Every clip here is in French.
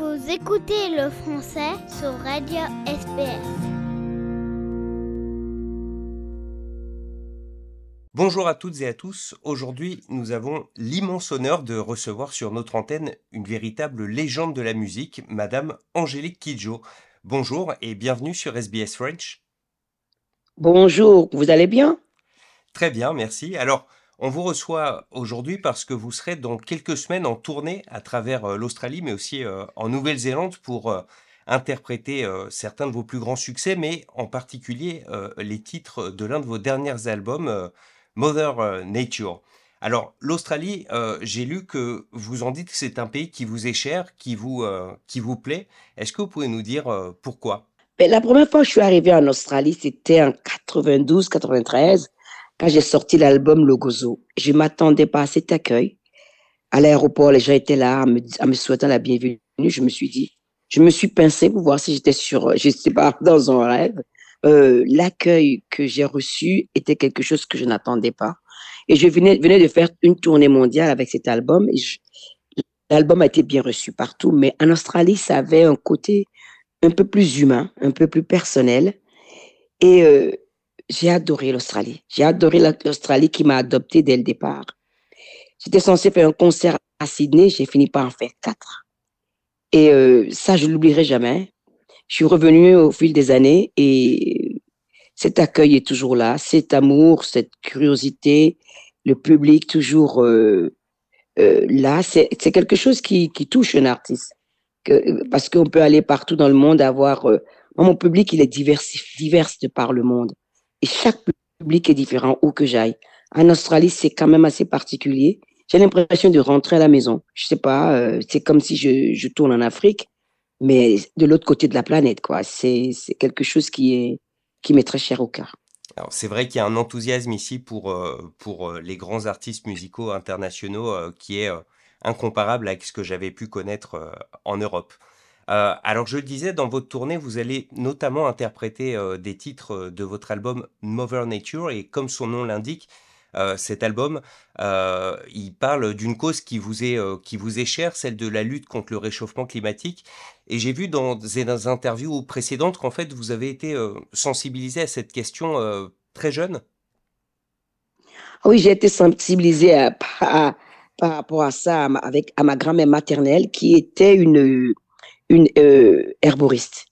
Vous écoutez le français sur Radio SBS. Bonjour à toutes et à tous. Aujourd'hui, nous avons l'immense honneur de recevoir sur notre antenne une véritable légende de la musique, Madame Angélique Kidjo. Bonjour et bienvenue sur SBS French. Bonjour, vous allez bien Très bien, merci. Alors, on vous reçoit aujourd'hui parce que vous serez dans quelques semaines en tournée à travers euh, l'Australie, mais aussi euh, en Nouvelle-Zélande pour euh, interpréter certains de vos plus grands succès, mais en particulier les titres de l'un de vos derniers albums, Mother Nature. Alors, l'Australie, j'ai lu que vous en dites que c'est un pays qui vous est cher, qui vous, qui vous plaît. Est-ce que vous pouvez nous dire pourquoi ben, La première fois que je suis arrivée en Australie, c'était en 92-93 quand j'ai sorti l'album Logozo. Je m'attendais pas à cet accueil. À l'aéroport, les gens étaient là, à me, souhaitant la bienvenue. Je me suis dit, je me suis pincé pour voir si j'étais sur, je sais pas, dans un rêve. Euh, l'accueil que j'ai reçu était quelque chose que je n'attendais pas. Et je venais, venais de faire une tournée mondiale avec cet album. l'album a été bien reçu partout, mais en Australie, ça avait un côté un peu plus humain, un peu plus personnel. Et euh, j'ai adoré l'Australie. J'ai adoré l'Australie qui m'a adopté dès le départ. J'étais censée faire un concert à Sydney, j'ai fini par en faire quatre. Et euh, ça, je l'oublierai jamais. Je suis revenue au fil des années et cet accueil est toujours là, cet amour, cette curiosité, le public toujours euh, euh là. C'est quelque chose qui, qui, touche un artiste. Que, parce qu'on peut aller partout dans le monde avoir... Euh, mon public, il est diversif divers de par le monde. Et chaque public est différent où que j'aille. En Australie, c'est quand même assez particulier. J'ai l'impression de rentrer à la maison. Je sais pas, euh, c'est comme si je, tourne en Afrique, mais de l'autre côté de la planète, quoi. C'est quelque chose qui est qui m'est très cher au cœur. Alors c'est vrai qu'il y a un enthousiasme ici pour euh, pour euh, les grands artistes musicaux internationaux qui est incomparable à ce que j'avais pu connaître en Europe. Euh, alors je disais, dans votre tournée, vous allez notamment interpréter euh, des titres euh, de votre album Mother Nature et comme son nom l'indique, cet album, il parle d'une cause qui vous est qui vous est chère, celle de la lutte contre le réchauffement climatique. Et j'ai vu dans des interviews précédentes qu'en fait vous avez été sensibilisé à cette question très jeune. Oui, j'ai été sensibilisée par rapport à ça avec à ma grand-mère maternelle qui était une une euh, herboriste.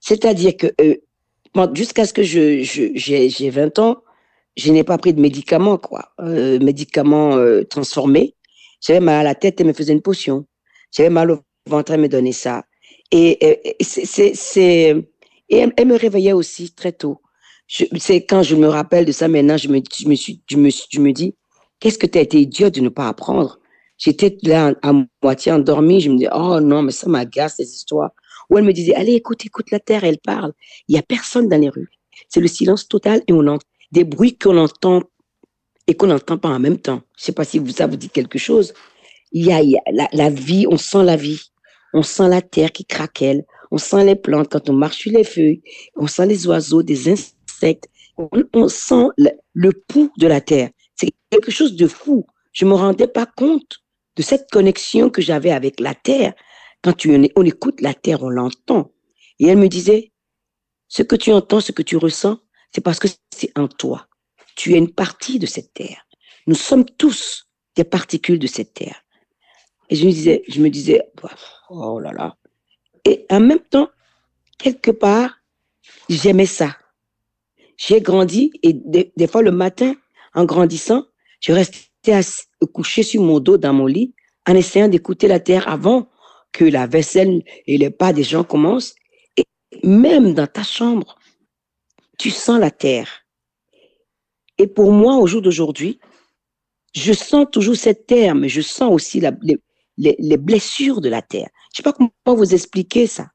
C'est-à-dire que euh, jusqu'à ce que j'ai, 20 ans, je n'ai pas pris de médicaments, quoi. Euh, médicaments transformés. J'avais mal à la tête, elle me faisait une potion. J'avais mal au ventre, elle me donnait ça. Et, elle, me réveillait aussi très tôt. C'est quand je me rappelle de ça maintenant, je me, me, suis, je me, je me dis, qu'est-ce que tu as été idiot de ne pas apprendre J'étais là à moitié endormie. Je me dis, oh non, mais ça m'agace, ces histoires. Ou elle me disait, allez, écoute, écoute la terre, elle parle. Il n'y a personne dans les rues. C'est le silence total et on entend des bruits qu'on entend et qu'on n'entend pas en même temps. Je ne sais pas si ça vous dit quelque chose. Il y a, la, vie, on sent la vie. On sent la terre qui craquelle. On sent les plantes quand on marche sur les feuilles. On sent les oiseaux, des insectes. On, sent le, le pouls de la terre. C'est quelque chose de fou. Je ne me rendais pas compte de cette connexion que j'avais avec la terre. Quand tu, on écoute la terre, on l'entend. Et elle me disait, ce que tu entends, ce que tu ressens, c'est parce que c'est en toi. Tu es une partie de cette terre. Nous sommes tous des particules de cette terre. Et je me disais, je me disais, bah, oh là là. Et en même temps, quelque part, j'aimais ça. J'ai grandi et des, des, fois le matin, en grandissant, je restais couché sur mon dos dans mon lit en essayant d'écouter la terre avant que la vaisselle et les pas des gens commencent. Et même dans ta chambre, tu sens la terre. Et pour moi, au jour d'aujourd'hui, je sens toujours cette terre, mais je sens aussi les, blessures de la terre. Je ne sais pas comment vous expliquer ça.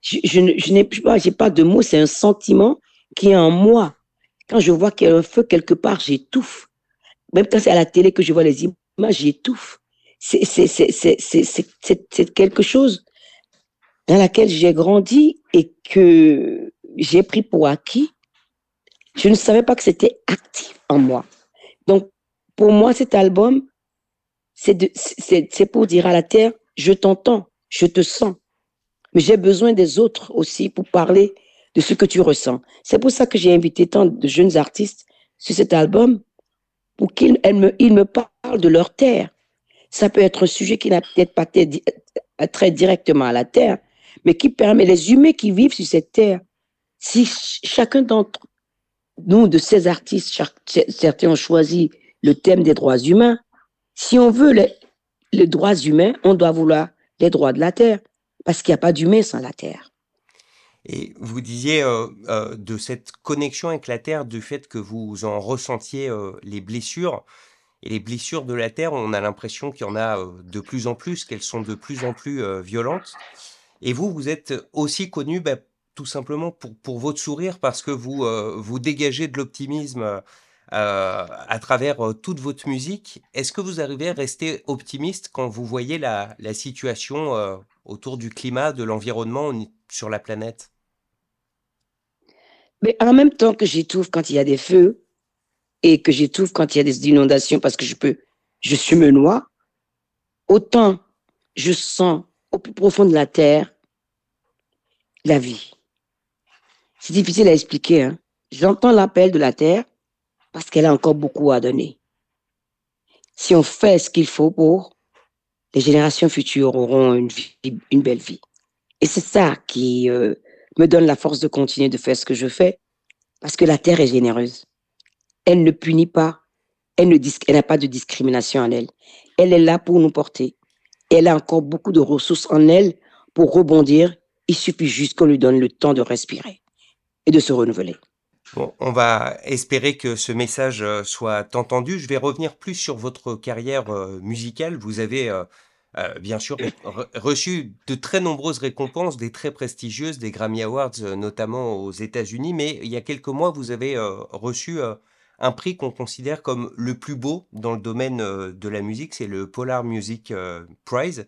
Je, n'ai pas de mots, c'est un sentiment qui est en moi. Quand je vois qu'il y a un feu quelque part, j'étouffe. Même quand c'est à la télé que je vois les images, j'étouffe. C'est quelque chose dans laquelle j'ai grandi et que j'ai pris pour acquis. Je ne savais pas que c'était actif en moi. Donc, pour moi, cet album, c'est pour dire à la Terre, je t'entends, je te sens. Mais j'ai besoin des autres aussi pour parler de ce que tu ressens. C'est pour ça que j'ai invité tant de jeunes artistes sur cet album pour qu'ils me, me parlent de leur terre. Ça peut être un sujet qui n'a peut-être pas très directement à la terre, mais qui permet les humains qui vivent sur cette terre. Si chacun d'entre nous, de ces artistes, certains ont choisi le thème des droits humains, si on veut les, les droits humains, on doit vouloir les droits de la terre, parce qu'il n'y a pas d'humains sans la terre. Et vous disiez euh, euh, de cette connexion avec la Terre, du fait que vous en ressentiez euh, les blessures. Et les blessures de la Terre, on a l'impression qu'il y en a euh, de plus en plus, qu'elles sont de plus en plus violentes. Et vous, vous êtes aussi connu bah, tout simplement pour, pour, votre sourire, parce que vous, vous dégagez de l'optimisme à travers toute votre musique. Est-ce que vous arrivez à rester optimiste quand vous voyez la, la situation autour du climat, de l'environnement sur la planète mais en même temps que j'étouffe quand il y a des feux et que j'étouffe quand il y a des inondations parce que je peux, je suis me autant je sens au plus profond de la terre la vie. C'est difficile à expliquer. Hein. J'entends l'appel de la terre parce qu'elle a encore beaucoup à donner. Si on fait ce qu'il faut pour, les générations futures auront une, belle vie. Et c'est ça qui, euh, me donne la force de continuer de faire ce que je fais, parce que la terre est généreuse. Elle ne punit pas, elle n'a pas de discrimination en elle. Elle est là pour nous porter. Elle a encore beaucoup de ressources en elle pour rebondir. Il suffit juste qu'on lui donne le temps de respirer et de se renouveler. Bon, on va espérer que ce message euh, soit entendu. Je vais revenir plus sur votre carrière euh, musicale. Vous avez euh, euh, bien sûr, reçu de très nombreuses récompenses, des très prestigieuses, des Grammy Awards, euh, notamment aux États-Unis. Mais il y a quelques mois, vous avez euh, reçu un prix qu'on considère comme le plus beau dans le domaine de la musique, c'est le Polar Music Prize.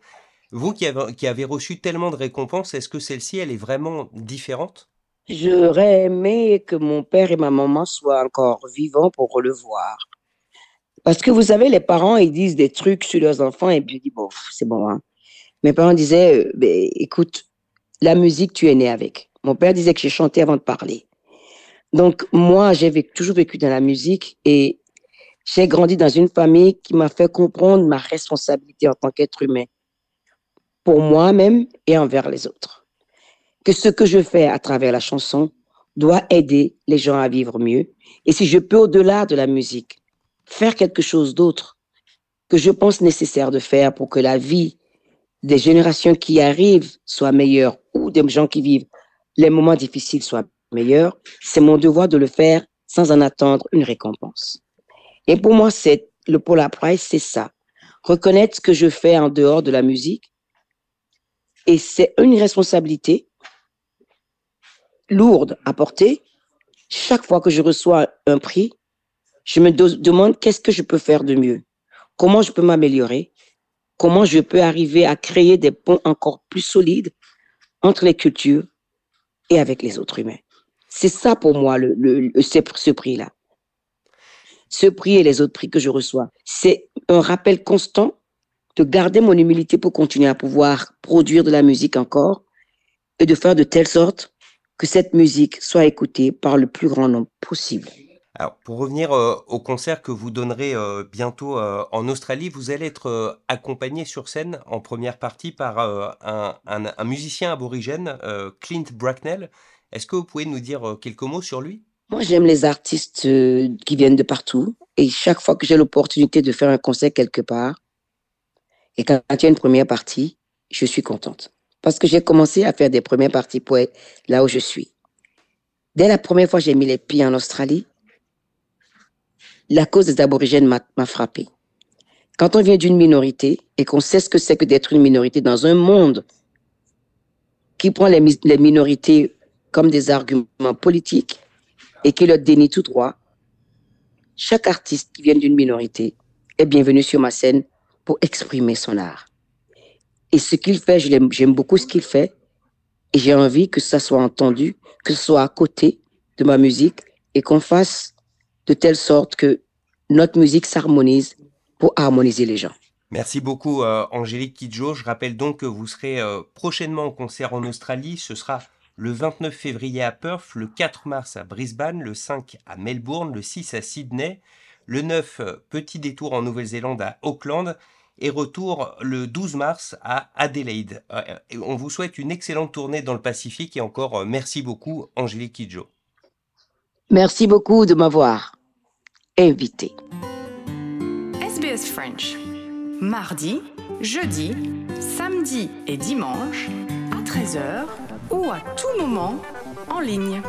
Vous qui avez, qui avez reçu tellement de récompenses, est-ce que celle-ci, elle est vraiment différente J'aurais aimé que mon père et ma maman soient encore vivants pour le voir. Parce que vous savez, les parents, ils disent des trucs sur leurs enfants et puis ils disent, bon, c'est bon. Hein. Mes parents disaient, euh, ben, écoute, la musique, tu es né avec. Mon père disait que j'ai chanté avant de parler. Donc, moi, j'ai toujours vécu dans la musique et j'ai grandi dans une famille qui m'a fait comprendre ma responsabilité en tant qu'être humain pour moi-même et envers les autres. Que ce que je fais à travers la chanson doit aider les gens à vivre mieux. Et si je peux au-delà de la musique, faire quelque chose d'autre que je pense nécessaire de faire pour que la vie des générations qui arrivent soit meilleure ou des gens qui vivent les moments difficiles soient meilleurs, c'est mon devoir de le faire sans en attendre une récompense. Et pour moi, c'est le Polar Prize, c'est ça. Reconnaître ce que je fais en dehors de la musique. Et c'est une responsabilité lourde à porter. Chaque fois que je reçois un prix, je me demande qu'est-ce que je peux faire de mieux, comment je peux m'améliorer, comment je peux arriver à créer des ponts encore plus solides entre les cultures et avec les autres humains. C'est ça pour moi le, ce prix-là. Ce prix et les autres prix que je reçois, c'est un rappel constant de garder mon humilité pour continuer à pouvoir produire de la musique encore et de faire de telle sorte que cette musique soit écoutée par le plus grand nombre possible. Alors, pour revenir euh, au concert que vous donnerez euh, bientôt euh, en Australie, vous allez être accompagné sur scène en première partie par un, musicien aborigène, Clint Bracknell. Est-ce que vous pouvez nous dire quelques mots sur lui Moi, j'aime les artistes qui viennent de partout. Et chaque fois que j'ai l'opportunité de faire un concert quelque part, et quand y a une première partie, je suis contente. Parce que j'ai commencé à faire des premières parties poètes là où je suis. Dès la première fois j'ai mis les pieds en Australie, la cause des aborigènes m'a frappé. Quand on vient d'une minorité et qu'on sait ce que c'est que d'être une minorité dans un monde qui prend les, minorités comme des arguments politiques et qui leur dénie tout droit, chaque artiste qui vient d'une minorité est bienvenu sur ma scène pour exprimer son art. Et ce qu'il fait, j'aime beaucoup ce qu'il fait et j'ai envie que ça soit entendu, que ce soit à côté de ma musique et qu'on fasse de telle sorte que notre musique s'harmonise pour harmoniser les gens. Merci beaucoup euh, Angélique Kidjo. Je rappelle donc que vous serez euh, prochainement en concert en Australie. Ce sera le 29 février à Perth, le 4 mars à Brisbane, le 5 à Melbourne, le 6 à Sydney, le 9 euh, petit détour en Nouvelle-Zélande à Auckland et retour le 12 mars à Adelaide. on vous souhaite une excellente tournée dans le Pacifique et encore merci beaucoup Angélique Kidjo. Merci beaucoup de m'avoir invité. SBS French, mardi, jeudi, samedi et dimanche, à 13h ou à tout moment en ligne.